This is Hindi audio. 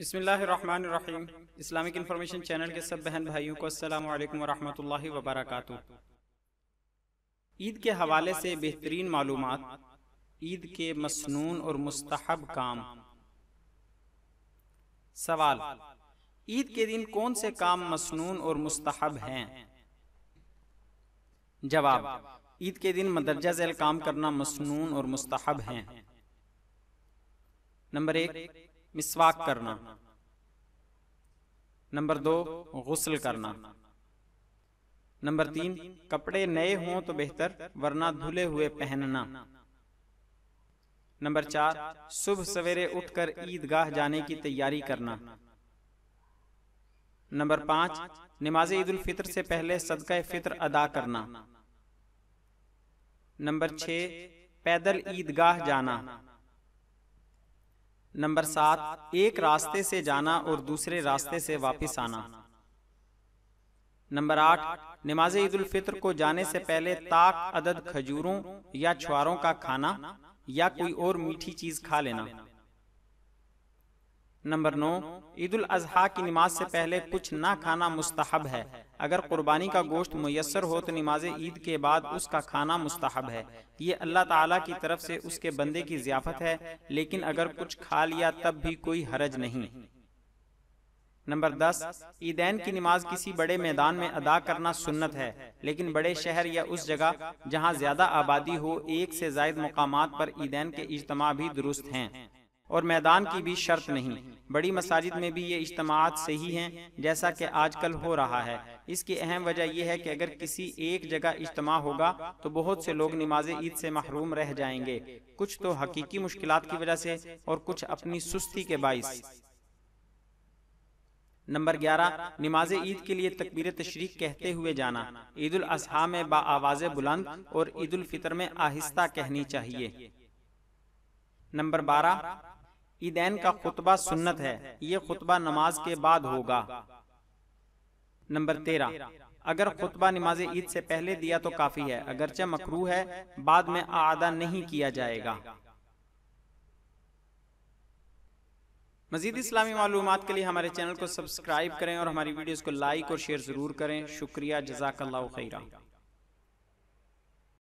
बसमीम इस्लामिक इन्फॉर्मेशन चैनल के सब बहन भाइयों को अस्सलाम वालेकुम रहमतुल्लाहि ईद के हवाले से बेहतरीन मालूम ईद के मसनून और मुस्तहब काम सवाल ईद के दिन कौन से काम मसनून और मुस्तहब हैं जवाब ईद के दिन मदरजा झैल काम करना मसनून और मुस्तहब हैं नंबर एक मिसवाक करना नंबर दो गसल करना नंबर तीन कपड़े नए हों तो बेहतर वरना धुले हुए पहनना नंबर चार सुबह सवेरे उठकर ईदगाह जाने की तैयारी करना नंबर पाँच नमाज ईद उल फितर से पहले सदका फितर अदा करना नंबर छः पैदल ईदगाह जाना नंबर सात एक रास्ते से जाना और दूसरे रास्ते से वापस आना नंबर आठ नमाज ईद उल फित्र को जाने से पहले ताक अदद खजूरों या छुआरों का खाना या कोई और मीठी चीज खा लेना नंबर नौ ईद उल अजहा की नमाज से पहले कुछ ना खाना मुस्तहब है अगर कुर्बानी का गोश्त मैसर हो तो नमाज ईद के बाद उसका खाना मुस्तहब है ये अल्लाह ताला की तरफ से उसके बंदे की जियाफत है लेकिन अगर कुछ खा लिया तब भी कोई हरज नहीं नंबर दस ईदैन की नमाज किसी बड़े मैदान में अदा करना सुन्नत है लेकिन बड़े शहर या उस जगह जहां ज्यादा आबादी हो एक से जायद मकाम पर ईदैन के इजतम भी दुरुस्त हैं और मैदान की भी शर्त नहीं बड़ी मसाजिद में भी ये इज्तम से ही हैं जैसा कि आजकल हो रहा है इसकी अहम वजह यह है कि अगर किसी एक जगह इज्तम होगा तो बहुत से लोग नमाज ईद से महरूम रह जाएंगे कुछ तो हकीकी मुश्किल की वजह से और कुछ अपनी सुस्ती के बायस नंबर ग्यारह नमाज ईद के लिए तकबीर तशरीक कहते हुए जाना ईद उल अजहा में आवाज बुलंद और ईद उल फितर में आहिस्ता कहनी चाहिए नंबर बारह ईदैन का खुतबा सुन्नत है ये खुतबा नमाज के बाद होगा नंबर तेरह अगर खुतबा नमाज ईद से पहले तो दिया तो काफी है अगरचे मकरू है बाद में आदा नहीं किया जाएगा मजीद इस्लामी मालूम के लिए हमारे चैनल को सब्सक्राइब करें और हमारी वीडियोस को लाइक और शेयर जरूर करें शुक्रिया जजाकल्ला खैरा